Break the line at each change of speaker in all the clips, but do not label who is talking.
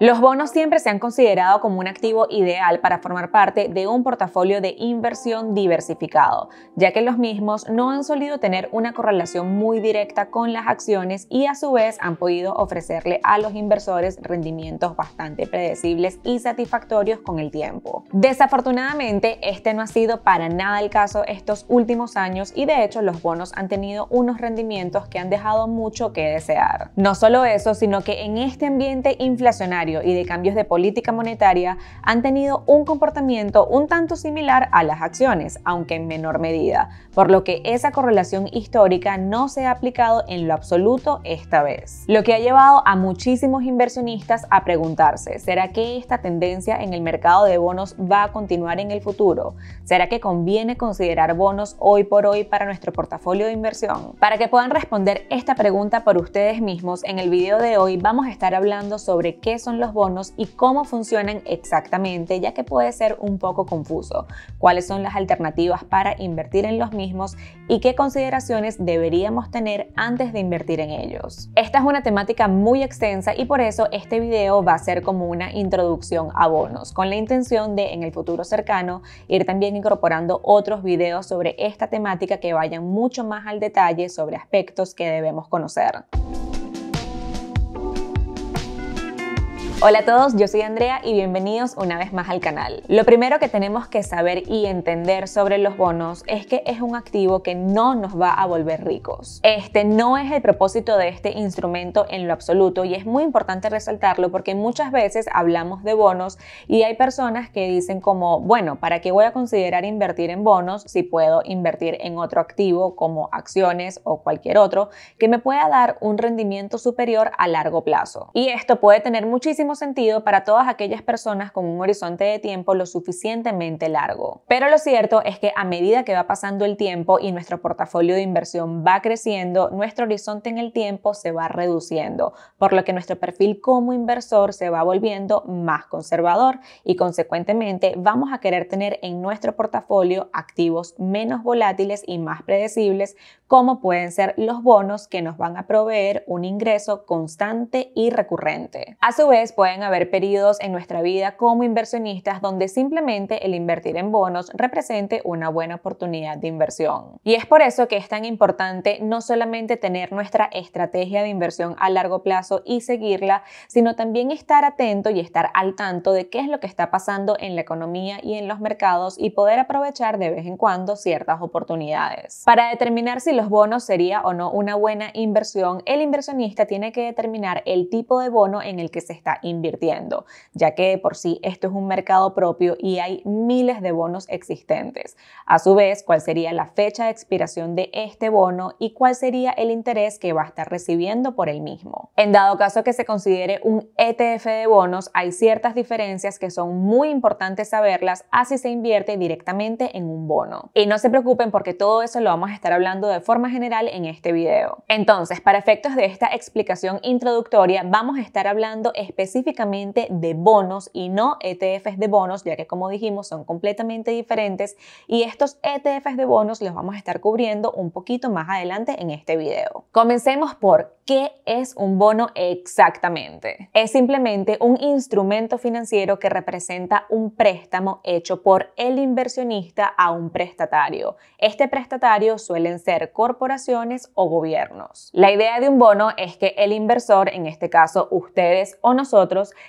Los bonos siempre se han considerado como un activo ideal para formar parte de un portafolio de inversión diversificado, ya que los mismos no han solido tener una correlación muy directa con las acciones y a su vez han podido ofrecerle a los inversores rendimientos bastante predecibles y satisfactorios con el tiempo. Desafortunadamente, este no ha sido para nada el caso estos últimos años y de hecho los bonos han tenido unos rendimientos que han dejado mucho que desear. No solo eso, sino que en este ambiente inflacionario y de cambios de política monetaria han tenido un comportamiento un tanto similar a las acciones, aunque en menor medida, por lo que esa correlación histórica no se ha aplicado en lo absoluto esta vez. Lo que ha llevado a muchísimos inversionistas a preguntarse, ¿será que esta tendencia en el mercado de bonos va a continuar en el futuro? ¿Será que conviene considerar bonos hoy por hoy para nuestro portafolio de inversión? Para que puedan responder esta pregunta por ustedes mismos, en el video de hoy vamos a estar hablando sobre qué son los bonos y cómo funcionan exactamente, ya que puede ser un poco confuso, cuáles son las alternativas para invertir en los mismos y qué consideraciones deberíamos tener antes de invertir en ellos. Esta es una temática muy extensa y por eso este video va a ser como una introducción a bonos, con la intención de en el futuro cercano ir también incorporando otros videos sobre esta temática que vayan mucho más al detalle sobre aspectos que debemos conocer. Hola a todos, yo soy Andrea y bienvenidos una vez más al canal. Lo primero que tenemos que saber y entender sobre los bonos es que es un activo que no nos va a volver ricos. Este no es el propósito de este instrumento en lo absoluto y es muy importante resaltarlo porque muchas veces hablamos de bonos y hay personas que dicen como, bueno, ¿para qué voy a considerar invertir en bonos si puedo invertir en otro activo como acciones o cualquier otro que me pueda dar un rendimiento superior a largo plazo? Y esto puede tener muchísimo sentido para todas aquellas personas con un horizonte de tiempo lo suficientemente largo. Pero lo cierto es que a medida que va pasando el tiempo y nuestro portafolio de inversión va creciendo, nuestro horizonte en el tiempo se va reduciendo, por lo que nuestro perfil como inversor se va volviendo más conservador y consecuentemente vamos a querer tener en nuestro portafolio activos menos volátiles y más predecibles como pueden ser los bonos que nos van a proveer un ingreso constante y recurrente. A su vez, pueden haber periodos en nuestra vida como inversionistas donde simplemente el invertir en bonos represente una buena oportunidad de inversión. Y es por eso que es tan importante no solamente tener nuestra estrategia de inversión a largo plazo y seguirla, sino también estar atento y estar al tanto de qué es lo que está pasando en la economía y en los mercados y poder aprovechar de vez en cuando ciertas oportunidades. Para determinar si los bonos sería o no una buena inversión, el inversionista tiene que determinar el tipo de bono en el que se está invirtiendo, ya que de por sí esto es un mercado propio y hay miles de bonos existentes. A su vez, cuál sería la fecha de expiración de este bono y cuál sería el interés que va a estar recibiendo por el mismo. En dado caso que se considere un ETF de bonos, hay ciertas diferencias que son muy importantes saberlas, así se invierte directamente en un bono. Y no se preocupen porque todo eso lo vamos a estar hablando de forma general en este video. Entonces, para efectos de esta explicación introductoria, vamos a estar hablando específicamente específicamente de bonos y no ETFs de bonos, ya que como dijimos son completamente diferentes y estos ETFs de bonos los vamos a estar cubriendo un poquito más adelante en este video. Comencemos por ¿qué es un bono exactamente? Es simplemente un instrumento financiero que representa un préstamo hecho por el inversionista a un prestatario. Este prestatario suelen ser corporaciones o gobiernos. La idea de un bono es que el inversor, en este caso ustedes o nosotros,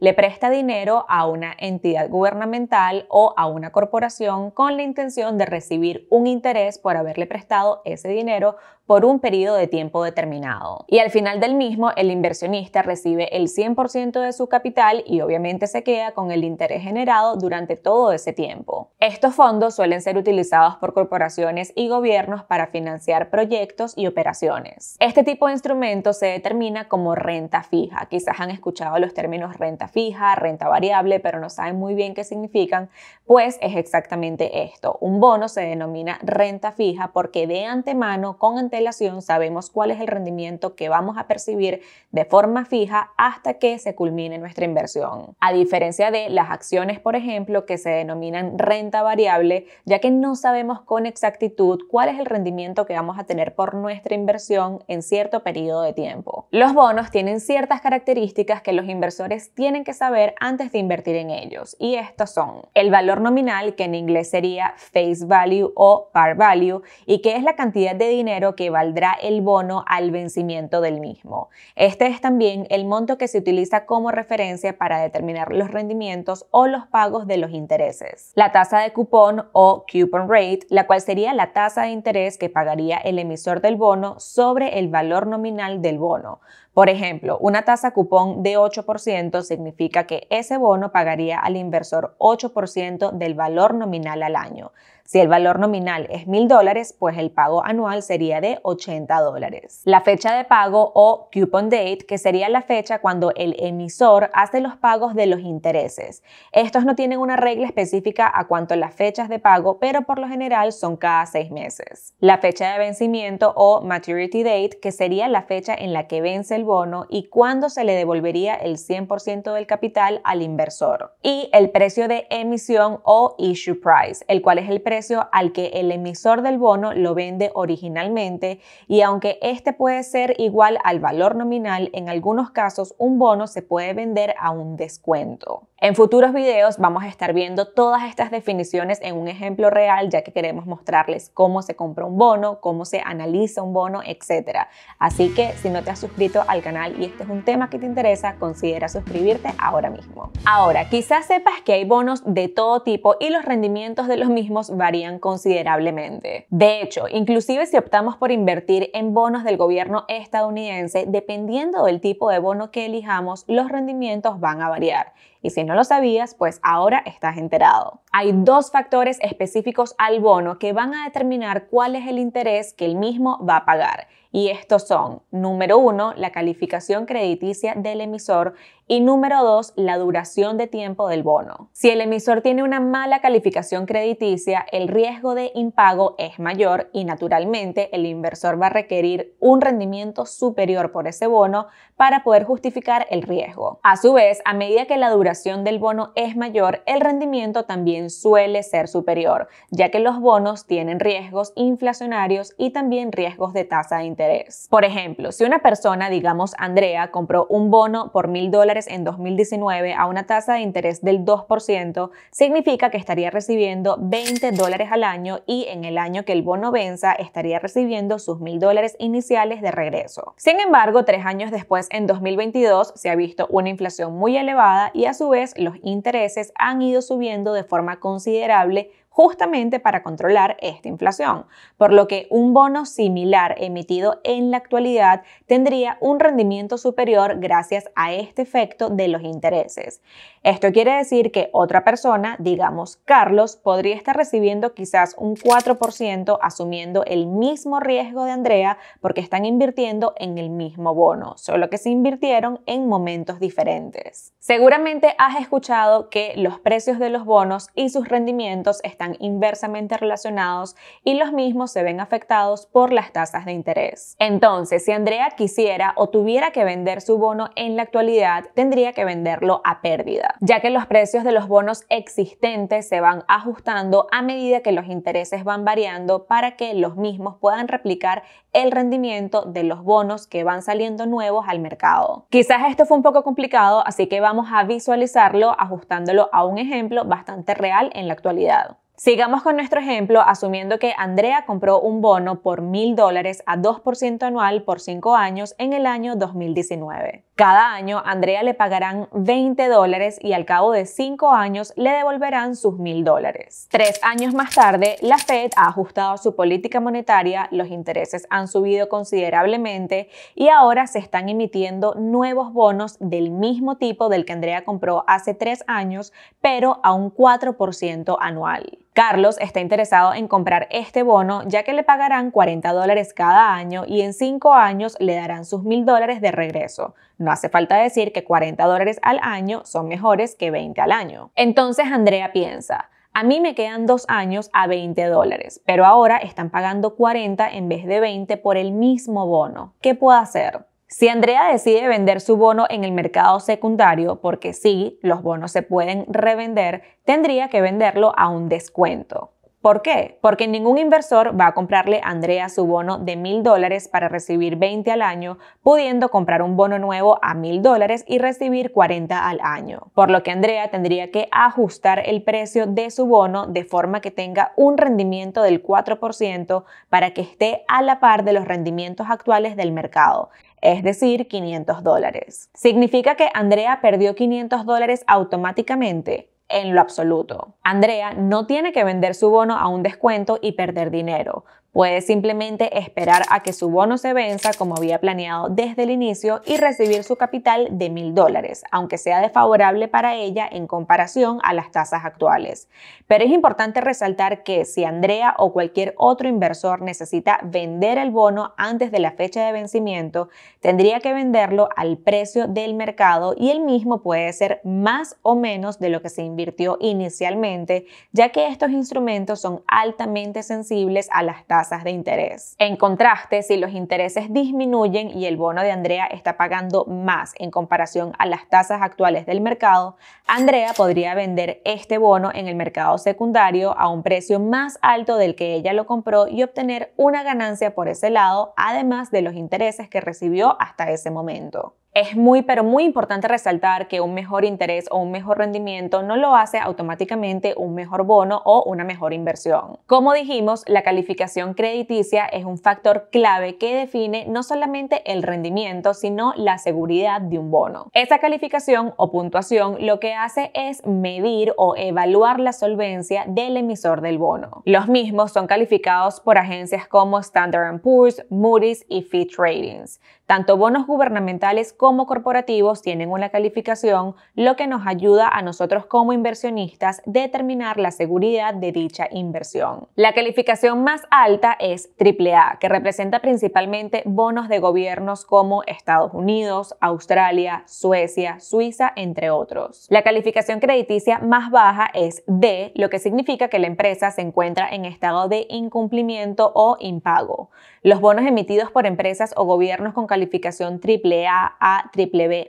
le presta dinero a una entidad gubernamental o a una corporación con la intención de recibir un interés por haberle prestado ese dinero por un periodo de tiempo determinado. Y al final del mismo, el inversionista recibe el 100% de su capital y obviamente se queda con el interés generado durante todo ese tiempo. Estos fondos suelen ser utilizados por corporaciones y gobiernos para financiar proyectos y operaciones. Este tipo de instrumento se determina como renta fija. Quizás han escuchado los términos renta fija, renta variable, pero no saben muy bien qué significan, pues es exactamente esto. Un bono se denomina renta fija porque de antemano, con antemano, sabemos cuál es el rendimiento que vamos a percibir de forma fija hasta que se culmine nuestra inversión. A diferencia de las acciones, por ejemplo, que se denominan renta variable, ya que no sabemos con exactitud cuál es el rendimiento que vamos a tener por nuestra inversión en cierto periodo de tiempo. Los bonos tienen ciertas características que los inversores tienen que saber antes de invertir en ellos, y estos son el valor nominal, que en inglés sería face value o par value, y que es la cantidad de dinero que valdrá el bono al vencimiento del mismo. Este es también el monto que se utiliza como referencia para determinar los rendimientos o los pagos de los intereses. La tasa de cupón o coupon rate, la cual sería la tasa de interés que pagaría el emisor del bono sobre el valor nominal del bono. Por ejemplo, una tasa cupón de 8% significa que ese bono pagaría al inversor 8% del valor nominal al año. Si el valor nominal es $1,000 dólares, pues el pago anual sería de 80 dólares. La fecha de pago o coupon date, que sería la fecha cuando el emisor hace los pagos de los intereses. Estos no tienen una regla específica a cuanto a las fechas de pago, pero por lo general son cada seis meses. La fecha de vencimiento o maturity date, que sería la fecha en la que vence el bono y cuándo se le devolvería el 100% del capital al inversor. Y el precio de emisión o issue price, el cual es el precio al que el emisor del bono lo vende originalmente y aunque este puede ser igual al valor nominal, en algunos casos un bono se puede vender a un descuento. En futuros videos vamos a estar viendo todas estas definiciones en un ejemplo real, ya que queremos mostrarles cómo se compra un bono, cómo se analiza un bono, etc. Así que si no te has suscrito al canal y este es un tema que te interesa, considera suscribirte ahora mismo. Ahora, quizás sepas que hay bonos de todo tipo y los rendimientos de los mismos varían considerablemente. De hecho, inclusive si optamos por invertir en bonos del gobierno estadounidense, dependiendo del tipo de bono que elijamos, los rendimientos van a variar y si no lo sabías, pues ahora estás enterado. Hay dos factores específicos al bono que van a determinar cuál es el interés que el mismo va a pagar. Y estos son, número uno, la calificación crediticia del emisor y número dos, la duración de tiempo del bono. Si el emisor tiene una mala calificación crediticia, el riesgo de impago es mayor y naturalmente el inversor va a requerir un rendimiento superior por ese bono para poder justificar el riesgo. A su vez, a medida que la duración del bono es mayor, el rendimiento también suele ser superior, ya que los bonos tienen riesgos inflacionarios y también riesgos de tasa de interés. Por ejemplo, si una persona, digamos Andrea, compró un bono por mil dólares en 2019 a una tasa de interés del 2%, significa que estaría recibiendo 20 dólares al año y en el año que el bono venza estaría recibiendo sus 1.000 dólares iniciales de regreso. Sin embargo, tres años después, en 2022, se ha visto una inflación muy elevada y a su vez los intereses han ido subiendo de forma considerable justamente para controlar esta inflación, por lo que un bono similar emitido en la actualidad tendría un rendimiento superior gracias a este efecto de los intereses. Esto quiere decir que otra persona, digamos Carlos, podría estar recibiendo quizás un 4% asumiendo el mismo riesgo de Andrea porque están invirtiendo en el mismo bono, solo que se invirtieron en momentos diferentes. Seguramente has escuchado que los precios de los bonos y sus rendimientos están inversamente relacionados y los mismos se ven afectados por las tasas de interés. Entonces, si Andrea quisiera o tuviera que vender su bono en la actualidad, tendría que venderlo a pérdida, ya que los precios de los bonos existentes se van ajustando a medida que los intereses van variando para que los mismos puedan replicar el rendimiento de los bonos que van saliendo nuevos al mercado. Quizás esto fue un poco complicado, así que vamos a visualizarlo ajustándolo a un ejemplo bastante real en la actualidad. Sigamos con nuestro ejemplo, asumiendo que Andrea compró un bono por $1,000 dólares a 2% anual por 5 años en el año 2019. Cada año, Andrea le pagarán 20 dólares y al cabo de 5 años le devolverán sus $1,000. dólares. Tres años más tarde, la Fed ha ajustado su política monetaria, los intereses han subido considerablemente y ahora se están emitiendo nuevos bonos del mismo tipo del que Andrea compró hace 3 años, pero a un 4% anual. Carlos está interesado en comprar este bono ya que le pagarán 40 dólares cada año y en 5 años le darán sus 1000 dólares de regreso. No hace falta decir que 40 dólares al año son mejores que 20 al año. Entonces Andrea piensa, a mí me quedan 2 años a 20 dólares, pero ahora están pagando 40 en vez de 20 por el mismo bono. ¿Qué puedo hacer? Si Andrea decide vender su bono en el mercado secundario, porque sí, los bonos se pueden revender, tendría que venderlo a un descuento. ¿Por qué? Porque ningún inversor va a comprarle a Andrea su bono de $1,000 dólares para recibir 20 al año, pudiendo comprar un bono nuevo a $1,000 dólares y recibir 40 al año. Por lo que Andrea tendría que ajustar el precio de su bono de forma que tenga un rendimiento del 4% para que esté a la par de los rendimientos actuales del mercado es decir, 500 dólares. ¿Significa que Andrea perdió 500 dólares automáticamente? En lo absoluto. Andrea no tiene que vender su bono a un descuento y perder dinero, Puede simplemente esperar a que su bono se venza como había planeado desde el inicio y recibir su capital de mil dólares, aunque sea desfavorable para ella en comparación a las tasas actuales. Pero es importante resaltar que si Andrea o cualquier otro inversor necesita vender el bono antes de la fecha de vencimiento, tendría que venderlo al precio del mercado y el mismo puede ser más o menos de lo que se invirtió inicialmente, ya que estos instrumentos son altamente sensibles a las tasas de interés. En contraste, si los intereses disminuyen y el bono de Andrea está pagando más en comparación a las tasas actuales del mercado, Andrea podría vender este bono en el mercado secundario a un precio más alto del que ella lo compró y obtener una ganancia por ese lado, además de los intereses que recibió hasta ese momento. Es muy, pero muy importante resaltar que un mejor interés o un mejor rendimiento no lo hace automáticamente un mejor bono o una mejor inversión. Como dijimos, la calificación crediticia es un factor clave que define no solamente el rendimiento, sino la seguridad de un bono. Esa calificación o puntuación lo que hace es medir o evaluar la solvencia del emisor del bono. Los mismos son calificados por agencias como Standard Poor's, Moody's y Fitch Ratings. Tanto bonos gubernamentales como corporativos tienen una calificación, lo que nos ayuda a nosotros como inversionistas determinar la seguridad de dicha inversión. La calificación más alta es AAA, que representa principalmente bonos de gobiernos como Estados Unidos, Australia, Suecia, Suiza, entre otros. La calificación crediticia más baja es D, lo que significa que la empresa se encuentra en estado de incumplimiento o impago. Los bonos emitidos por empresas o gobiernos con calificación AAA a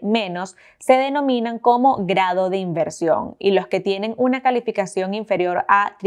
menos se denominan como grado de inversión y los que tienen una calificación inferior a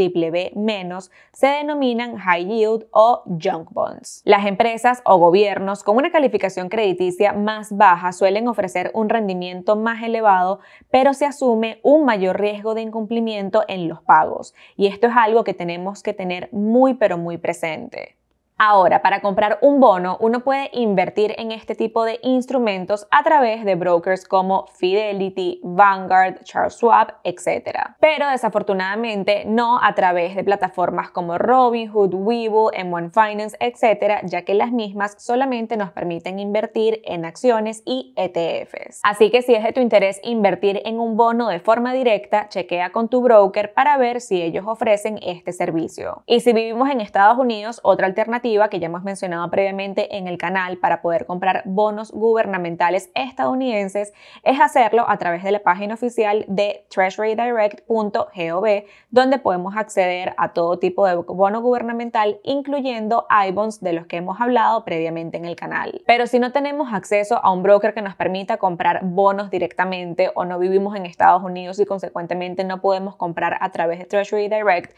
menos se denominan high yield o junk bonds. Las empresas o gobiernos con una calificación crediticia más baja suelen ofrecer un rendimiento más elevado, pero se asume un mayor riesgo de incumplimiento en los pagos y esto es algo que tenemos que tener muy pero muy presente. Ahora, para comprar un bono, uno puede invertir en este tipo de instrumentos a través de brokers como Fidelity, Vanguard, Charles Schwab, etc. Pero desafortunadamente no a través de plataformas como Robinhood, Webull, M1 Finance, etc., ya que las mismas solamente nos permiten invertir en acciones y ETFs. Así que si es de tu interés invertir en un bono de forma directa, chequea con tu broker para ver si ellos ofrecen este servicio. Y si vivimos en Estados Unidos, otra alternativa que ya hemos mencionado previamente en el canal para poder comprar bonos gubernamentales estadounidenses es hacerlo a través de la página oficial de treasurydirect.gov, donde podemos acceder a todo tipo de bono gubernamental, incluyendo iBonds de los que hemos hablado previamente en el canal. Pero si no tenemos acceso a un broker que nos permita comprar bonos directamente o no vivimos en Estados Unidos y consecuentemente no podemos comprar a través de Treasury Direct,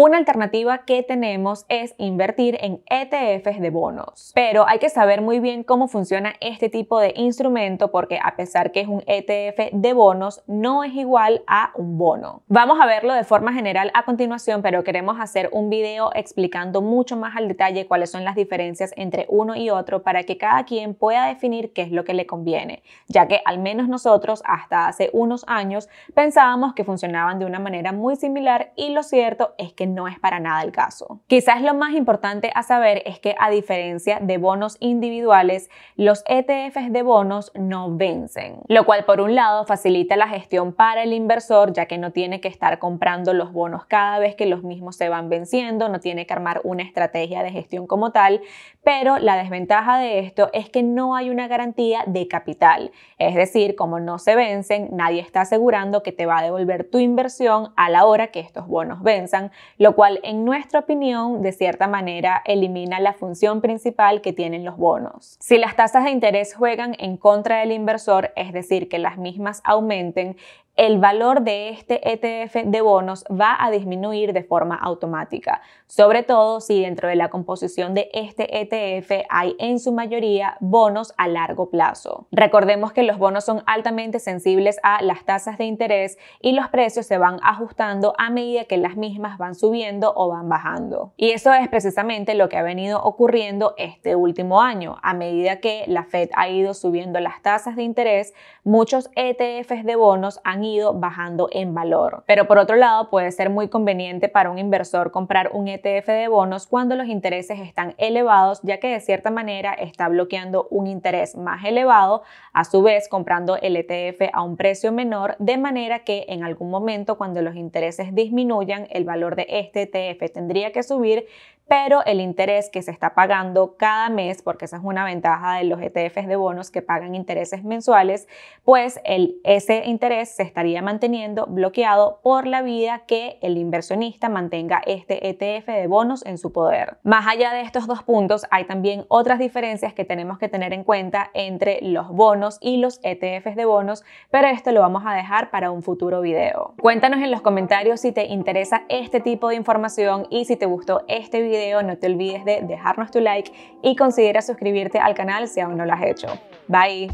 una alternativa que tenemos es invertir en ETFs de bonos. Pero hay que saber muy bien cómo funciona este tipo de instrumento porque a pesar que es un ETF de bonos, no es igual a un bono. Vamos a verlo de forma general a continuación, pero queremos hacer un video explicando mucho más al detalle cuáles son las diferencias entre uno y otro para que cada quien pueda definir qué es lo que le conviene, ya que al menos nosotros hasta hace unos años pensábamos que funcionaban de una manera muy similar y lo cierto es que no es para nada el caso. Quizás lo más importante a saber es que a diferencia de bonos individuales, los ETFs de bonos no vencen, lo cual por un lado facilita la gestión para el inversor ya que no tiene que estar comprando los bonos cada vez que los mismos se van venciendo, no tiene que armar una estrategia de gestión como tal, pero la desventaja de esto es que no hay una garantía de capital, es decir, como no se vencen, nadie está asegurando que te va a devolver tu inversión a la hora que estos bonos venzan, lo cual en nuestra opinión de cierta manera elimina la función principal que tienen los bonos. Si las tasas de interés juegan en contra del inversor, es decir, que las mismas aumenten, el valor de este ETF de bonos va a disminuir de forma automática, sobre todo si dentro de la composición de este ETF hay en su mayoría bonos a largo plazo. Recordemos que los bonos son altamente sensibles a las tasas de interés y los precios se van ajustando a medida que las mismas van subiendo o van bajando. Y eso es precisamente lo que ha venido ocurriendo este último año. A medida que la Fed ha ido subiendo las tasas de interés, muchos ETFs de bonos han bajando en valor. Pero por otro lado, puede ser muy conveniente para un inversor comprar un ETF de bonos cuando los intereses están elevados, ya que de cierta manera está bloqueando un interés más elevado, a su vez comprando el ETF a un precio menor, de manera que en algún momento cuando los intereses disminuyan, el valor de este ETF tendría que subir pero el interés que se está pagando cada mes, porque esa es una ventaja de los ETFs de bonos que pagan intereses mensuales, pues ese interés se estaría manteniendo bloqueado por la vida que el inversionista mantenga este ETF de bonos en su poder. Más allá de estos dos puntos, hay también otras diferencias que tenemos que tener en cuenta entre los bonos y los ETFs de bonos, pero esto lo vamos a dejar para un futuro video. Cuéntanos en los comentarios si te interesa este tipo de información y si te gustó este video no te olvides de dejarnos tu like y considera suscribirte al canal si aún no lo has hecho. Bye.